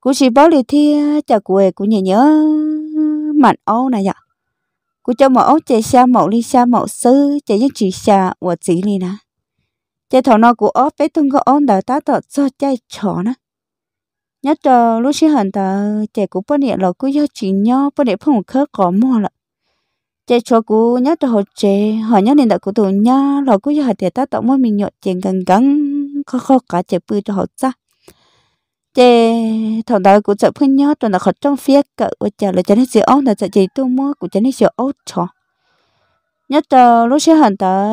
cú chỉ bảo lì thi chả quê cú nhớ nhớ mặn ấu này ạ, cú cho mẫu ấu chạy xa mẫu đi xa mẫu sư chạy những chỉ xa của chỉ lì nè chạy thọ nó cú ó bé tung có ấu đào tá tọt cho chạy chó nè nhớ cho lúc xí hận tờ chạy cú bữa nè lò cú do chỉ nhó bữa nè phong khớ có mò lọ chạy cho cú nhớ cho họ chạy họ nhớ nên đã cú tụ nhá lò cú do họ thiệt tá tọt mỗi mình nhọ chèn gần gần khó khó cả chạy bự cho họ ra chế thằng đó cũng sợ phun nhát tụi nó khó trong phía cỡ và chờ là cho nên sửa ống là sợ chỉ tôi mua của cho nên sửa ống cho nhớ tờ lúc xưa hẳn tờ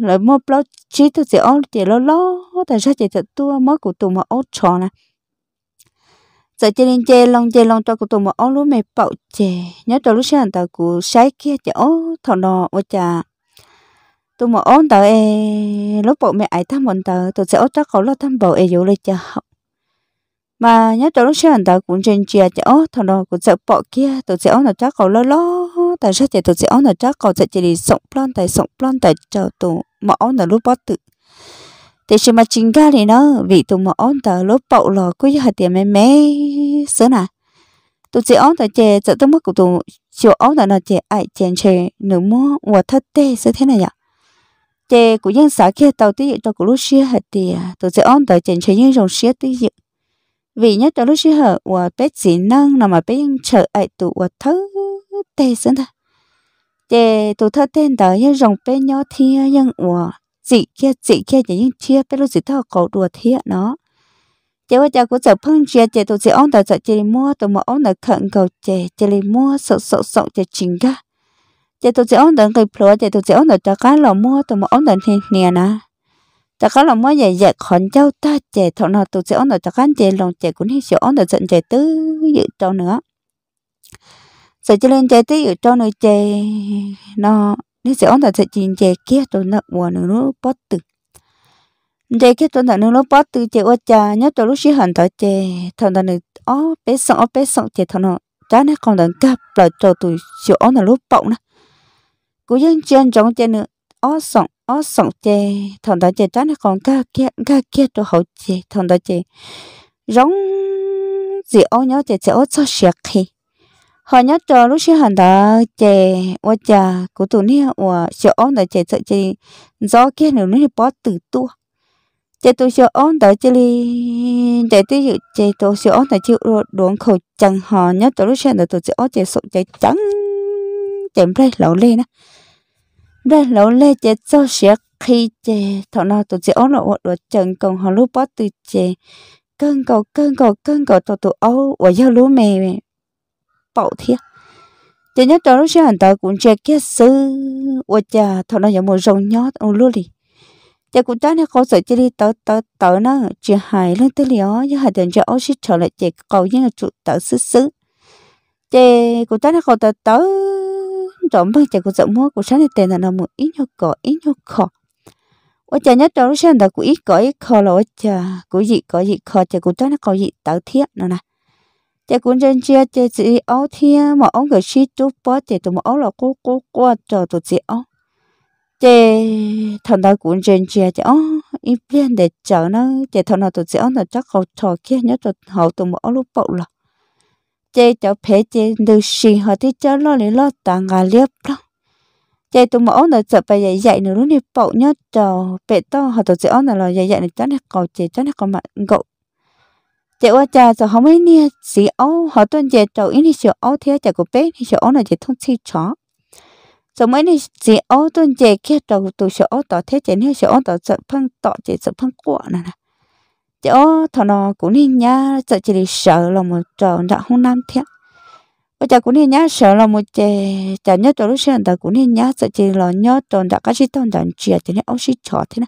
là mua bao chỉ tôi sửa ống thì lo lo tại sao chỉ thật tôi mua của tụi mà ống cho nè sợ chỉ lên chơi long chơi long cho của tụi mà ống lúc mày bảo chế nhớ tờ lúc xưa hẳn tờ của sái kia chả ống thằng đó và chờ tôi mà ống tờ lúc bộ mẹ ấy thăm bọn tờ tôi sẽ ống chắc khẩu lo thăm bộ ấy dụ lên chờ mà nhớ chỗ lúc sáng ta cũng trên chia chỗ thằng đó cũng sợ bỏ kia tụi sẽ nó chắc cầu lo lo, tại sao chạy tụi sẽ nó chắc cầu sẽ chỉ sống plon tại sống plon tại chờ tụ mà ông là lúc bắt tự thế chứ mà chính ga thì nó vì tụi mà ông ta lúc bỏ lò cứ giờ tiền mẹ mẹ sớm à tụi sẽ ông ta chè sợ tôi mất của tụi chịu ông ta nó chè ai chèn chè nửa mua và thất tê sẽ thế này ạ chè của dân xã kia tàu tí cho của lúc xia hạt tiền à, tụi sẽ ông ta chèn chè nhưng rồng xia tí vì nhất cho lúc xưa hở và bé chỉ năng là mà bé nhưng chờ ai tụ và thớ tê sẵn ta để tụ thơ tên đó nhưng rồng bé nhỏ thia nhưng và chỉ kia chỉ kia chỉ nhưng chia bé lúc xưa thơ cầu đùa thia nó chị qua chào của sợ phân chia chị tụ chị ông tại sợ chị mua tụ mà ông tại khẩn cầu chị chị đi mua sợ sợ sợ chị chính cả chị tụ chị ông tại người phụ chị tụ chị ông tại cho cá lò mua tụ mà ông tại nè nè nè ta có lòng mới dạy dạy khẩn cháu ta trẻ thọ nào tụi sẽ ổn được ta khán trẻ lòng trẻ cũng hết sự ổn được giận trẻ tứ dự cho nữa sợ cho lên trẻ tứ dự cho nữa trẻ nó nếu sẽ ổn được sẽ chuyện trẻ kia tụi nó mùa nữa nó bớt từ trẻ kia tụi nó nó bớt từ trẻ ôi cha nhớ tụi lúc xí hận thọ trẻ thọ nó nữa ó bé sợ ó bé sợ trẻ thọ nó trái nó còn đang cáp là cho tụi sự ổn được lúc bỗng nè cũng dân trên trong trên nữa ó sọng ó sống chê thằng đó chê chán còn ga kia ga kia đồ hậu chê thằng đó chê giống gì ó nhớ chê chê ó cho sẹt khi họ nhớ cho lúc xưa hàng đó chê ô chà của tụi nia ô sẹo ó đó chê sợ chê gió kia nữa nó bỏ từ tua chê tôi sẹo ó đó chê li để tôi dự chê tôi sẹo ó đó chịu đuống khẩu chẳng họ nhớ cho lúc xưa đó tôi sợ ó chê sợ chê trắng chém ra lẩu lên á đây lâu lê chế cho sẽ khi chế thọ nào tụi chế ốm lộ đồ chân còn họ lúc bắt tụi chế cân cầu cân cầu cân cầu tụi tụi ấu và giao lúa mè bảo bậu thiệt chế nhất đó lúc sẽ hành tạo cũng chế cái sư và chả thọ nào giống một rồng nhót ông lúa đi chế cũng ta này có sợ chế đi tới tới tới nó chế hài lên tới lió chứ hài tiền chế ấu sẽ trở lại chế cầu như là trụ tới xứ xứ chế cũng ta này có tới tới trộm bác chạy của rộng mua của sáng này tiền là nó một ít nhóc cỏ ít nhóc khó ôi chả nhất trâu sáng đó của ít cỏ ít khó là ở chả của gì có gì khó chả của cho nó có gì tạo thiết nữa nè chả của trên chia chả gì áo thiết mà ống người chi chú bó chả tụi mà áo là cố cố qua cho tụi chị áo chả thằng đó của trên chia chả áo ít biến để chờ nó chả thằng nào tụi chị áo là chắc họ trò kia nhất tụi họ tụi mà áo lúc bậu là chế cho phê chế được xin họ thì cho lo lấy lo tàng gà liếp đó chế tụi mỏ nó sợ bây giờ dạy nó luôn đi bậu nhớ cho bé to họ tụi sẽ ôn là dạy dạy nó cho nó cầu chế cho nó cầu mặt cậu chế qua cha cho không ấy nia sĩ ô họ tuân chế cho ít ni sửa ô thế chả của bé thì sửa ô là chế thông chi chó rồi mấy ni sĩ ô tuân chế kia trâu tụi sửa ô tỏ thế chế ni sửa ô tỏ sợ phân tỏ chế sợ phân quả nè nè chỗ thọ nó cũng nên nhá sợ chỉ sợ là một trò đã không nam thiện bây giờ cũng nên nhá sợ là một chè chả nhớ chỗ lúc xem ta cũng nên nhá sợ chỉ là nhớ tròn đã cái gì tồn đàn chia cho nên ông sĩ trò thế này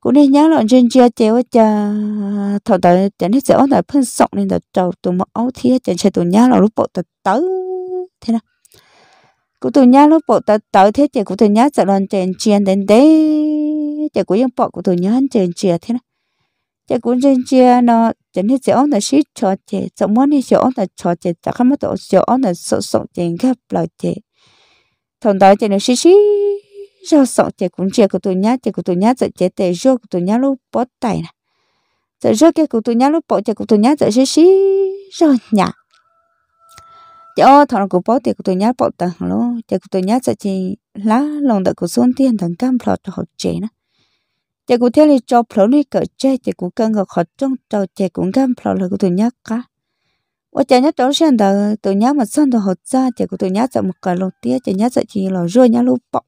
cũng nên nhớ là trên chia chè bây giờ thọ ta chả nên ông này phân sọc nên là trầu tụi mà ông thế chả chơi tụi nhá là lúc bộ ta tới thế này cụ tụi nhá lúc bộ ta tới thế chè cụ tụi nhá sợ là chèn chiên đến đấy chè cũng yên bộ cụ tụi nhá chèn chia thế này chắc cũng trên chia nó chẳng hết chỗ là ship cho chị chỗ món hết chỗ là cho chị chả không mất chỗ chỗ là số số tiền gấp lại chị thằng đó chị nó ship ship cho số chị cũng chia của tôi nhá chị của tôi nhá chị chị tệ rô của tôi nhá lúc bó tay nè chị rô kia của tôi nhá lúc bỏ chị của tôi nhá chị ship ship rồi nhá chị thằng của bó tiền của tôi nhá bỏ tầng luôn chị của tôi nhá chị lá lòng đợi của xuống tiền thằng cam lọt họ chị nữa chị cũng theo là cho phở này cỡ chơi chị cũng cần gặp khó trong trâu chị cũng gam phở là của tụi nhát cả và chị nhát đó xem đó tụi nhát mà xong đó học ra chị cũng tụi nhát sợ một cái lột tía chị nhát sợ chị là rùa nhát lúc bọc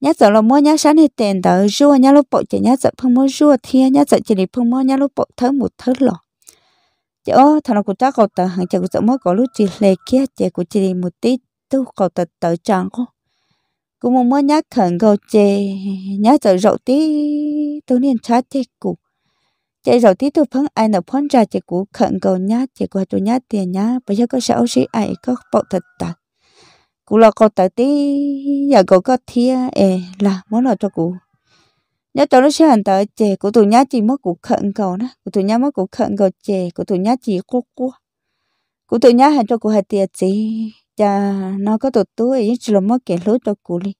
nhát sợ là mua nhát sáng thì tiền đó rùa nhát lúc bọc chị nhát sợ không mua rùa thia nhát sợ chị đi không mua nhát lúc bọc thớ một thớ lọ chị ô thằng nào cũng chắc cậu ta hàng chị cũng sợ mua cậu lúc chị lệ kia chị cũng chỉ đi một tí tu cậu ta tới chẳng không cú mù mơ nhá khẩn gầu chè nhát rồi rậu tí tôi nên chá chè cụ chè rậu tí tôi phấn ai nở phấn ra chè cụ khẩn gầu nhát chè qua tôi nhát tiền nhá bây giờ có sáu sĩ ai có bộ thật tật cụ lo có tật tí giờ cụ có thia ê là muốn nói cho cụ nhớ tôi nó sẽ hành tới chè của tụi nhát chỉ mất cụ khẩn gầu nè của tụi nhát mất cụ khẩn gầu chè của tụi nhát chỉ cua cua của tụi nhát hành cho cụ hai tiền gì cha nó có tổ tú ấy chỉ là mất kẻ lối cho cụ đi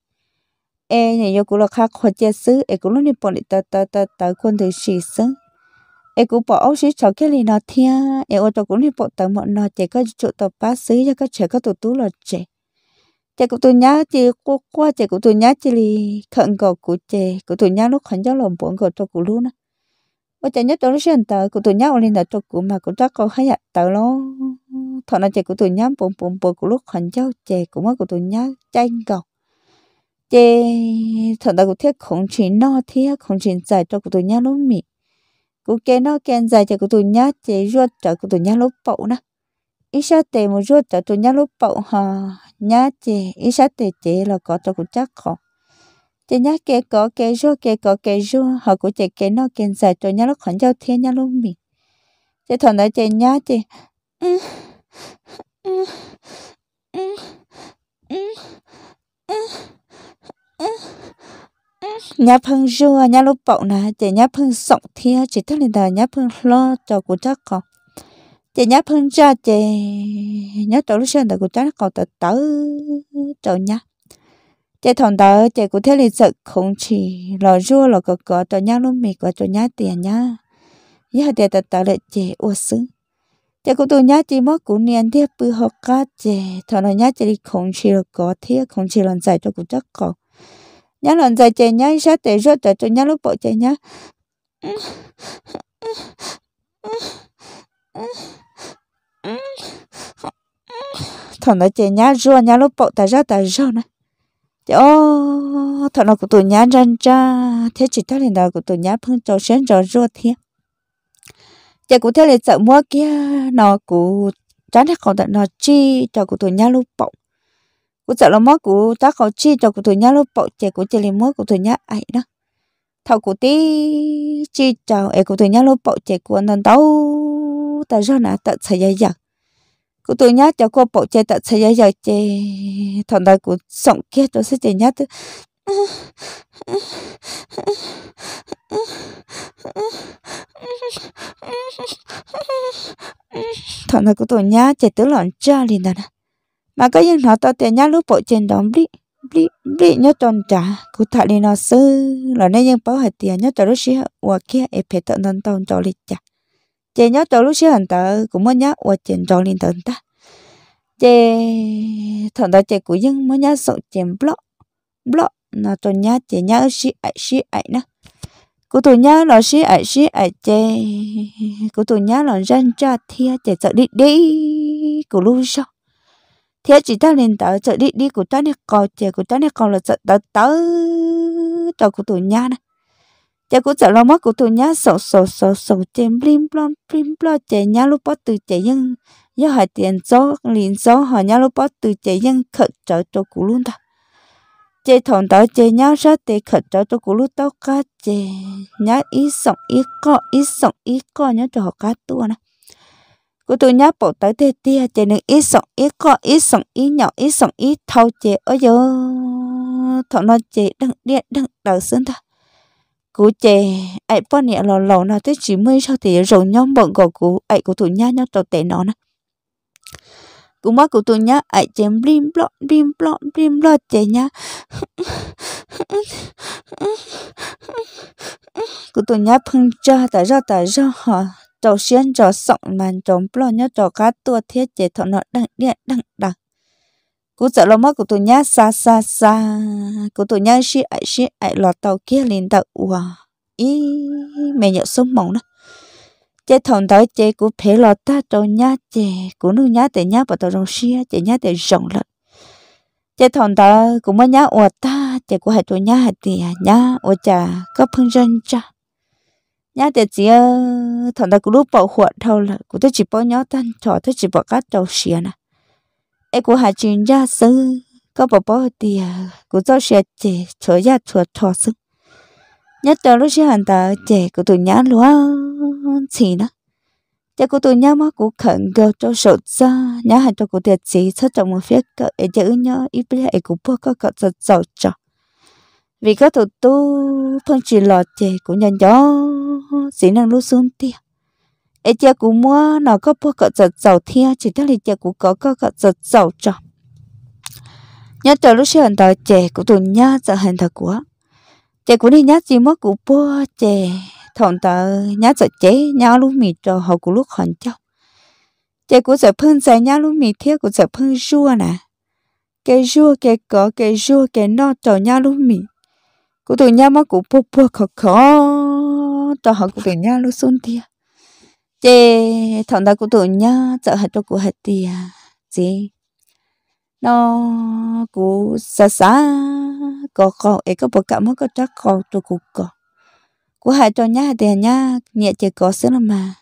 e, e nhà yo cụ là khác khó chơi xứ e cụ lúc này bỏ lại ta ta ta ta con thứ xì xứ e cụ bỏ áo xí cho cái này nó thia e ô cho cụ này bỏ tao mọi nó chạy có chỗ tao bá xứ cho các trẻ có tổ tú là trẻ chạy cụ tôi nhá chỉ qua qua chạy cụ tôi nhá chỉ li khẩn cầu cụ trẻ cụ tôi nhá lúc khẩn cho lòng bọn cầu cho cụ luôn á ô chạy nhất đó nó xuyên tờ cụ tôi nhá ô lên là cho cụ mà cụ chắc có hay nhận tờ luôn thọ chè của tôi nhám bụng bụng bụng của lúc hành cháu chè của mất của tôi nhóm chanh cầu chè thọ ta của thiết không chỉ no thiết không chỉ giải cho của tôi nhóm lúc mị của kê nó kèn dài chè của tôi nhóm chè ruột trở của tôi nhóm lúc bậu nè ít sa tè một ruột trở tôi nhóm lúc bậu hà nhá chè ít sa tè chè là có cho của chắc không chị nhá kê có kê ruột kê có kê ruột họ của chị kê nó kê dài cho nhá lúc khẩn giao thiên nhá lúc mị chị thằng đấy chị nhá chị nhà phương rùa nhà lúc bậu nè chị nhà phương sọng thia chị thức lên đời nhà phương lo cho cô chắc còn chị nhà phương cha chị nhà tổ lúc xưa đời cô chắc còn tớ tớ cho nhà chị thằng tớ chị của thấy lịch sự không chỉ lo rùa lo cờ cờ cho nhà lúc mì của cho nhà tiền nhà nhà tiền tớ tớ lại chị ô xứng chỉ có tôi nhớ chỉ mất cũng niên thiết bự học cá chè thọ nó nhớ chỉ không chỉ là có thiết không chỉ lần dạy cho cũng chắc còn nhớ lần dạy chè nhớ sẽ để rớt cho tôi nhớ lúc bộ chè nhớ thằng nó chè nhá rùa nhá lúc bộ ta ra ta rùa nè chè ô thằng nó của tôi nhá răn ra thế chỉ ta liền đó của tôi nhá phương cho sến cho rùa thiệt giờ dạ, cụ thế là sợ mua kia nó cụ chán hết còn tận nó chi cho cụ tuổi nhá lúc bọc cụ sợ là mua cụ ta khó chi cho cụ tuổi nhá lúc bọc chè cụ chỉ là mua cụ tuổi nhá ấy đó thầu cụ tí chi cho ấy cụ tuổi nhá lúc bọc chè cụ nó đâu ta ra nà tận xảy ra giờ cụ tuổi nhá cho cô bộ chơi tận xây giờ giờ chơi thằng đời cụ sống kia tôi sẽ chơi nhá tôi thằng nào cũng tổn nhá chạy tới lọn cha liền đó à. mà cái yên họ to tiền nhá lúc bộ trên đóng bli bli bli nhớ tròn trả cụ thọ liền nó sơ là nên yên bảo hết tiền nhớ tròn lúc xí hoặc kia ép phải tận tận tận tròn liền chả chạy nhớ tròn lúc xí hẳn tờ cũng muốn nhá hoặc trên tròn liền tận ta chạy thằng đó chạy cụ yên muốn nhá sợ chạy blog blog nó tròn nhá chạy nhá xí ai xí ai nữa cô tôi nhá là xí ở xí ở chê cô tôi nhá là dân cho thia chè sợ đi đi cô lu sao thia chỉ ta lên tớ sợ đi đi của ta này cò chè của ta này cò là sợ tớ tớ cho cô tụi nhá nè chè cô sợ lo mất của tôi nhá sổ sổ sổ sổ chè blim blom blim blom chè nhá lúc bắt từ chè nhưng nhớ hỏi tiền số liền số hỏi nhá lúc bắt từ chè nhưng khẩn trợ cho cô luôn ta chế thằng đó chế nhá ra tế khẩn cho tôi cũng lúc tao cá chế nhá ít sống ít co ít sống ít co nhá cho họ cá tua nè cô tôi nhá bỏ tới thế tia chế nên ít sống ít co ít sống ít nhỏ ít sống ít thâu chế ở giờ thằng nó chế đang điện đang đầu xương ta cú chế ai bao nhiêu lò lò nào tới chỉ mươi sau thì rồi nhóm bọn gò cú ai của tụi nhá nhau tàu tệ nó nè kuma kutu nya ai chen blim blo blim blo blim blo nhá. của tôi nhá phang cha tại do, tại do ha trâu xuyên, trâu sọng màn trống blo nhá, trâu cá tua thiết che thọ nọ đặng điện đặng đặng cú sợ lo mất của tôi nhá xa xa xa của tôi nhá xí ai xí ai lọt tàu kia lên tàu ua ý mẹ nhậu sống mỏng đó chế thằng đó chế cũng phê lo ta cho nhá chế cũng nuôi nhá để nhá bảo tao rong xia chế nhá để rong lợn chế thằng đó cũng mới nhá ủa ta chế cũng hay cho nhá hay tiền nhá ở cha có phân dân cha nhá để chỉ thằng đó cũng lúc bảo hoạt thôi là cũng tới chỉ bảo nhá tan trò tới chỉ bảo cắt trâu xia nè ai cũng hay chuyện nhá sư có bảo bảo tiền cũng cho xia chế chơi nhá chơi trò xưng nhất đó lúc xưa hắn ta trẻ của tụi nhá lúa chị đó trẻ của tụi nhá má cũng khẩn cầu cho sốt ra nhá hắn cho của thiệt chỉ sát trong một phía cỡ ấy chữ nhớ ít biết ấy cũng bao có cỡ cho giàu cho vì có tụi tu phân chỉ lọ trẻ của nhân gió chỉ năng lúc xuống tiền ấy cha của mua nó có bao cỡ giật giàu thia chỉ thấy là cha của có có cỡ giật giàu cho nhớ tới lúc xưa hắn ta trẻ của tụi nhá giờ hắn thật của chị cũng đi nhát gì mất cụ bố chị thằng ta nhát sợ chế nhau lúc mì trò họ cũng lúc hòn cháu chị cũng sợ phun sợ nhau lúc mì thiết cũng sợ phun rua nè cái rua cái cỏ cái rua cái nó cho nhau lúc mì cũng tụi nhau mất cụ bố bố khó khó cho họ cũng tụi nhau lúc xuống tia chị thằng ta cũng tụi nhau sợ hết cho cụ hết tia gì nó cũng xa xa có con ấy có bộ cảm mất có chắc con tôi cũng có của hai cho nhá thì nhá nhẹ chỉ có xứ mà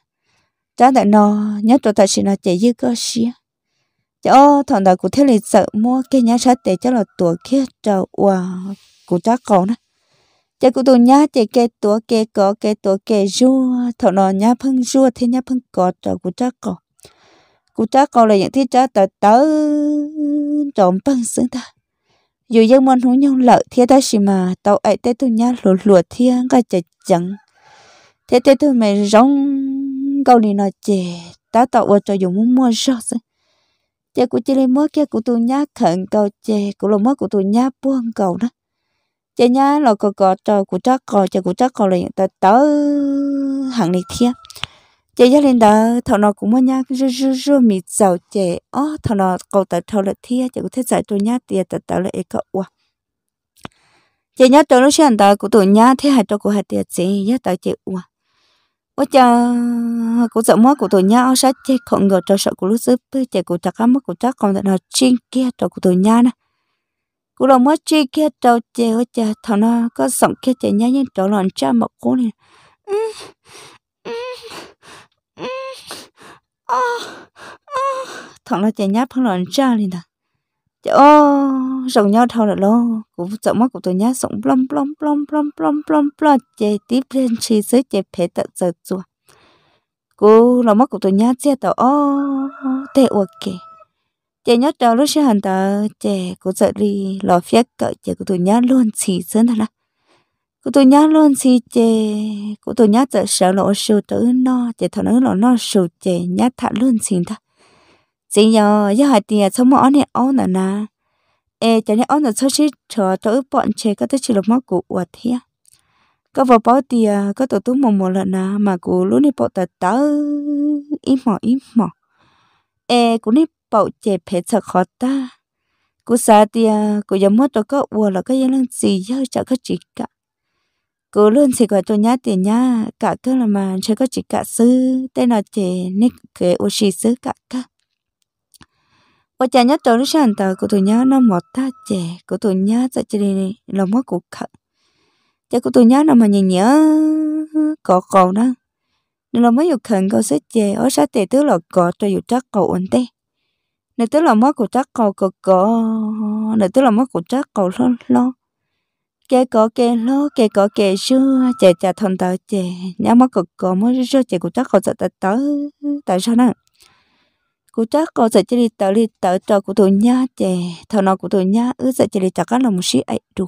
cha đại nó nhớ tôi tại sự nó chỉ dư có xía cho thằng đại của thế lịch sợ mua cái nhá sát để cho là tuổi kia trầu và của cha con đó cha của tôi nhá chỉ cái tuổi cái có cái tuổi cái rua thằng nó nhá phân rua thế nhá phân có cho của cha con của cha con là những thứ cha tới trộm bằng xứng ta dù dân môn hú nhung lợi thiết ta xì mà tàu ấy tê tu nhá lụa lụa thiên cái chật chẳng thế tê tu mày rong câu này nó chè ta tàu ở cho dùng muốn mua rót chứ chè của chị lên mua kia của tu nhá khẩn cầu chè của lô mua của tu nhá buông cầu đó chè nhá lò cò cò trò của chắc cò chè của chắc cò là ta tớ hẳn này thiên chị gia đình đó thằng nó cũng muốn nhá rú rú rú mì giàu chè, ó thằng nó cầu tới thầu lợi thi chị cũng thể giải tôi nhá tiền tự tạo lợi cậu ủa, chị nhá tôi lúc sáng đó của tôi nhá thế hai tôi cũng hai tiền chị nhá tới chị ủa, ủa chờ của sợ mất của tôi nhá ó sát chị không ngờ tôi sợ của lúc giúp chị cũng chắc mất của chắc còn là chuyên kia cho của tôi nhá nè của lòng mất chuyên kia cho chị ủa chờ thằng nó có sống kia chị nhá nhưng chỗ lòng cha mà cố này à, thằng nó chạy nháp thằng nó cha lên ta chợ ô rồng nhau thâu là lo cũng sợ mắt của tôi nhá sống plom plom plom plom plom plom plom chạy tiếp lên chi dưới chạy phế tận giờ chùa cô lòng mắt của tôi nhá chia tàu ô tệ ok chạy nhát đầu lúc sẽ hẳn tờ chạy cũng sợ đi lò phép cỡ chạy của tôi nhá luôn chỉ dưới là cô tôi nhớ luôn si chè cô tôi nhớ tới sợ lộ sầu tử nó chè thằng nó lộ nó sầu chè nhớ thả luôn xin ta xin giờ giờ hai tiền sống mỏ này ôn là na ê cho nên ôn là sao chứ chờ tới bọn chè có tới chỉ là mắc cụ uất thế có vào bao tiền có tổ tú một một lần na mà cụ luôn này bọn ta tới ít mỏ ít mỏ ê cũng này bọn chè phải sợ khó ta cụ xa tiền cụ giờ mất tôi có uất là cái gì lần gì giờ chả có chỉ cả cô luôn chỉ gọi tôi nhá tiền nhá cả cơ là mà chơi có chỉ cả sư tên là chỉ nick cái ô chỉ sư cả cơ ô chả nhất tôi lúc sáng tờ của tôi nhá nó một ta trẻ của tôi nhá tại chỉ đi là mất cuộc khẩn chả của tôi nhá nó mà nhìn nhớ có cầu đó nên là mới dục khẩn cầu sẽ trẻ ở sát tệ tứ là có cho dục chắc cầu ổn tê nên tức là mất của chắc cầu cực có nên tức là mất của chắc cầu lo lo kẻ có kẻ lo kẻ có kẻ xưa chè chè thon tớ chè nhá mà cực có mới sư chè cũng chắc không sợ tờ tớ tại sao nữa cũng chắc không sợ chỉ đi tớ đi tớ cho cụ thủ nhá chè thằng nào cụ thủ nhá ứ sợ chỉ đi chắc là một sĩ ấy được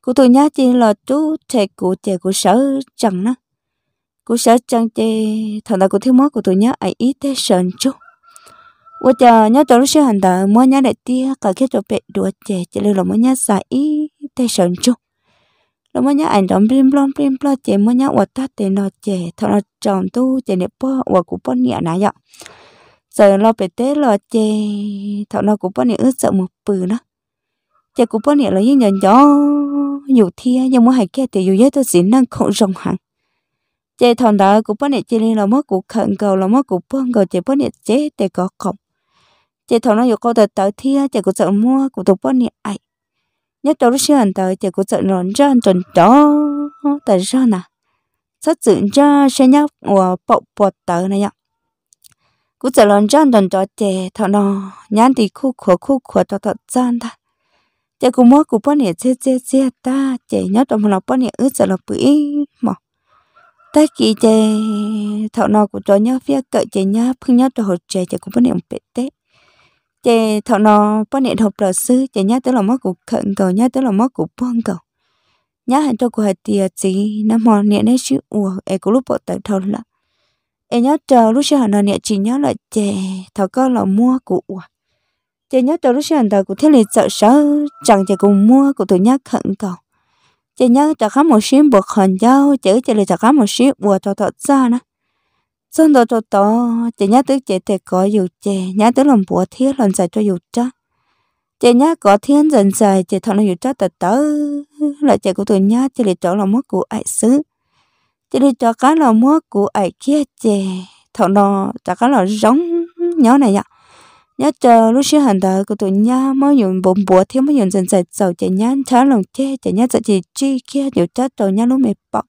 cụ thủ nhá chỉ là chú chè cụ chè cụ sợ chẳng nữa cụ sợ chẳng chè thằng nào cụ thiếu mất cụ thủ nhá ấy ít thế sợ chút 我家伢早些很大，莫伢来滴，搞起做白多些，这里老莫伢啥意。tê sơn chú lo mà nhá anh đóng bình blom bình blo chế mà nhá ủa ta tê nọ chế thọ nó chồng tu chế nè po ủa cú po nhẹ nà dọ giờ lo bể tê lo chế thọ nó cú po nhẹ ướt sợ một bự nó chế cú po nhẹ lo như nhận gió dù thia nhưng mà hãy kia tê dù giấy tôi chỉ năng khổ rồng hẳn chế thằng đó cú po nhẹ chế lên là mất cú khẩn cầu là mất cú po cầu chế po nhẹ chế tê có cọc chế thằng nó dù cô tờ tờ thia chế cú sợ mua cú tụ po nhẹ ảnh nhất đầu lúc xưa tới thì cũng sợ nón ra trần đó tại sao nè rất dự ra xe nhóc của bộ bộ tờ này ạ cũng sợ nón ra trần đó thì thọ nó nhắn thì khu khu khu khu tọt tọt gian ta thì cũng mua cũng bọn này chơi chơi chơi ta chỉ nhất đầu mà nó bọn này ước sợ là bự mỏ. ta kỳ chơi thọ nó cũng cho nhớ phía cậy chơi nhá phương nhớ đồ hồ chơi chê cũng bọn này ông bệ tết chè thọ nó bữa nè học luật sư chè nhá tới là mất cục khẩn cầu nhá tới là mất cục bông cầu nhá hẳn cho của hạt tiệt gì năm mò nhẹ nè chứ ủa em cũng lúc bộ tới thọ là em nhá chờ lúc sau nó nhẹ chỉ nhớ là chè thọ có là mua của ủa chè nhá chờ lúc sau nó cũng thế liền sợ sợ chẳng chè cùng mua của tụi nhá khẩn cầu chè nhá chờ khám một xíu buộc hòn dâu chữ chè liền chờ khám một xíu ủa thọ thọ ra nữa xong đó cho đó chị nhá tới chị thì có dù chị nhá tới lòng bùa thiết lần giải cho dù cho chị nhá có thiên dần dài chị thọ lòng dù cho tật tớ lại chị của tôi nhá chị để cho lòng mất của ai xứ chị để cho cái lòng mất của ai kia chị thọ nó cho cái lòng giống nhớ này ạ nhớ chờ lúc xưa hành đời của tôi nhá mới dùng bùn bùa thiết mới dùng dần dài sầu chị nhá trả lòng chê chị nhá sẽ chị chi kia dù cho tôi nhá lúc mệt bọc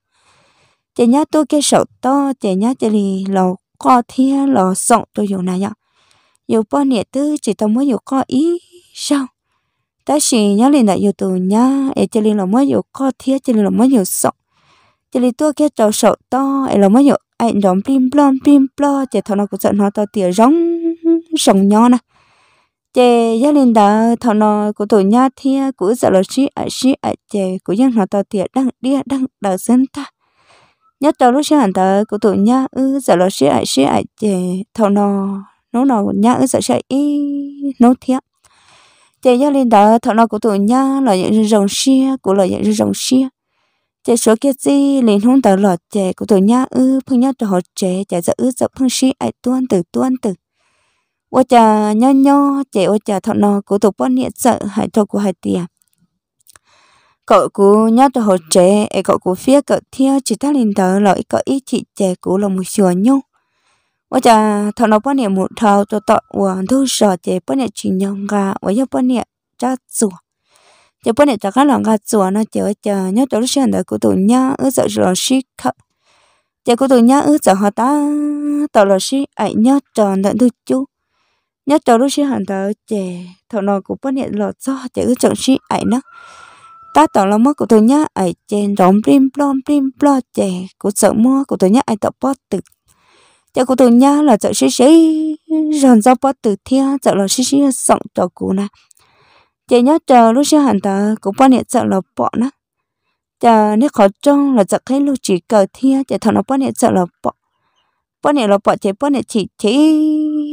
chị nhá tôi cái sổ to chị nhá chị lì lò co thia lò sọng tôi dùng này nhá dù bao nhiêu thứ chỉ tôi mới dùng co ý sao ta chỉ nhá lì lại dùng tù nhá ấy chị lì lò mới dùng co thia chị lì lò mới dùng sọng chị lì tôi cái trầu sổ to ấy lò mới dùng, ai đóng plim plom plim plo chị thằng nó cũng sợ nó to tỉa rong rồng nho nè chị gia đình đã thằng nó của tụi nhá thia của sợ lò xí ở xí ở chị của dân nó to tỉa đang đia đang đỡ dân ta nhớ tao lúc hành tới của tụi nhá ư giờ lo sẽ ai sẽ ai chè thầu nò nấu nò nhá ư giờ sẽ ý nấu thiệt chè gia lên tới thầu nò của tụi nhá là những rồng xia của là những rồng xia chè số kia gì liền không tới lọt chè của tụi nhá ư phương nhất cho họ chè chè giờ ư giờ phương xia ai tuân từ tuân từ ô chà nho nho chè ô chà thầu nò của tụi bọn nhẹ sợ hại thầu của hại tiền cậu cú nhát hồ trẻ e cậu cú phía cậu theo chỉ ta lên tờ lỗi cậu ít chị trẻ cú là một sửa nhau và cha thằng nó bận một thao cho tọt và thu sợ trẻ bận chỉ nhong gà và giờ bận cha sủa chỉ bận cha cá lòng gà sủa nó chờ chờ nhớ tôi lúc xem đời của tụi nhá ước sợ rồi xí khóc chờ của tụi nhá ước sợ họ ta tọt rồi xí ấy nhớ tròn đợi tôi chú nhớ tròn lúc xem hàng tờ trẻ thằng nó cũng bận lọt do trẻ ước chọn xí ấy nó ta tỏ lo mất của tôi nhá ai trên rộng prim plom prim plo chè của sợ mua của tôi nhá ai tỏ bó tự chè của tôi nhá là chợ xí xí ròn rau bó tự thia chợ là xí xí sọng tỏ cũ nè chè nhá chờ lúc xí hẳn ta cũng quan nhẹ chợ là bọ nè chờ nếu khó trông là chợ cái lúc chỉ cờ thia chợ thằng nó quan nhẹ chợ là bọ bó nhẹ là bó chè bó nhẹ chỉ chỉ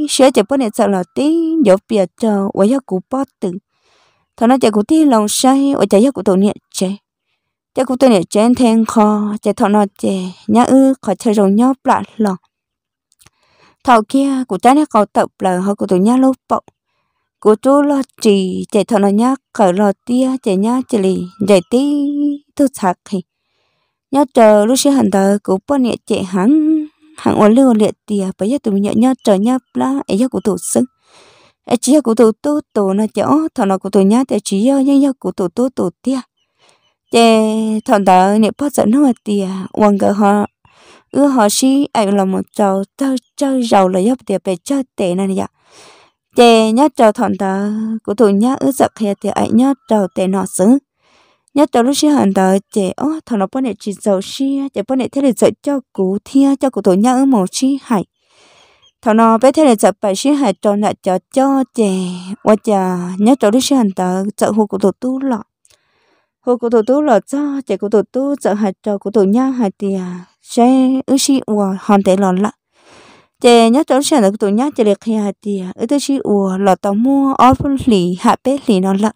sửa chè bó nhẹ sợ là tí nhớ bìa chờ quay cho cụ bó từng thằng nó chạy cụt đi lòng say ở chạy của tổ niệm chạy chạy cụt tổ niệm chạy thèn kho chạy thằng nó chạy nhá ư khỏi chơi rồi nhóc lạ lòng thằng kia cụt ta nó cầu tập là họ cụt tổ nhá lốp bọc cụ chú lo trì chạy thằng nó nhá cởi lo tia chạy nhá chạy lì chạy tí thu sạc thì nhá chờ lúc xưa hẳn tờ cụt bọn nhẹ chạy hắn hàng ổn lưu liệt tia bây giờ tụi mình nhớ nhớ chờ nhá lá ấy giấc cụ tổ sưng ai chỉ cụ tổ tổ tổ nó chỗ thằng nó cụ tổ nhá thì chỉ yêu những yêu cụ tổ tổ tổ tia thế thằng đó nếu bắt giờ nó tia quan cái họ ưa họ xí ai là một cháu cháu chơi giàu là giúp tia về cháu tệ này vậy thế nhát cháu thằng đó cụ tổ nhá ưa giật kia thì ai nhát cháu tệ nó xứ nhớ trò lúc xí hàng đó thế ó thằng nó bắt này chỉ giàu xí thế bắt này thế là dạy cho cụ thia cho cụ tổ nhá ưa một chi hại thọ nó bé thế này chợ bảy sĩ hạt tròn là chợ cho trẻ và chợ nhớ trò đi sinh hành tờ chợ hồ của tổ tu lọ hồ của tổ tu lọ cho trẻ của tổ tu chợ hạt trò của tổ nha hạt thì sẽ ước sĩ và hoàn tệ lọ lạ trẻ nhớ trò đi sinh hành tờ của tổ nha chè liệt hạt thì ước tới sĩ và lọ tàu mua ở lì hạ bế lì nó lạ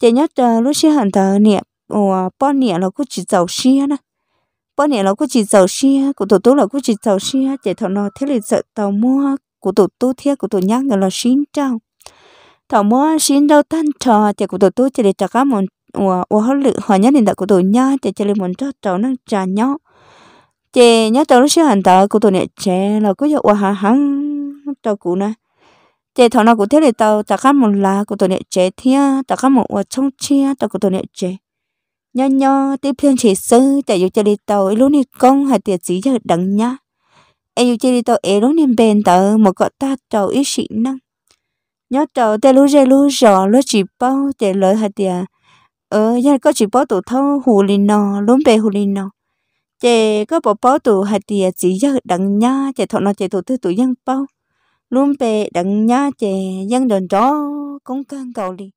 trẻ nhớ trò lúc sinh hành tờ niệm và bao niệm là cũng chỉ giàu sĩ nè bọn này là cũng chỉ giàu xe của tổ tú là cũng chỉ giàu xe, chạy thằng nó thế là sợ tàu mua của tổ tú thiết của tổ nhát người là xin trao tàu mua xin đâu tan trò chỉ của tổ tú chỉ để trả cá mòn ủa ủa họ lự họ nhát đến đạo của tổ nhát chỉ chỉ lấy mòn cho trò năng trà nhó chỉ nhớ trò nó xia hành tàu của tổ này trẻ là cứ giờ ủa hà hắn trò cũ nè chế thằng nào cũng thế là tao tao khám một lá của tôi nè chế thia tao khám một trong xe tàu của tổ nè chế nho nho tiếp phiên chỉ sư chạy dù chơi đi tàu ấy lúc này con hay tiệt sĩ giờ đặng nhá em dù chơi đi tàu ấy lúc này bền tờ một cọ ta tàu ít sĩ năng nhớ tàu tại lúc giờ lúc giờ lúc chỉ bao chạy lời hay tiệt ờ giờ có chỉ bao tụ thâu hù linh nò lúc bề hù linh nò chạy có bỏ bao tụ hay tiệt sĩ giờ đặng nhá chạy thọ nó chạy tụ tư tụ dân bao lúc bề đặng nhá chạy dân đồn chó cũng căng cầu đi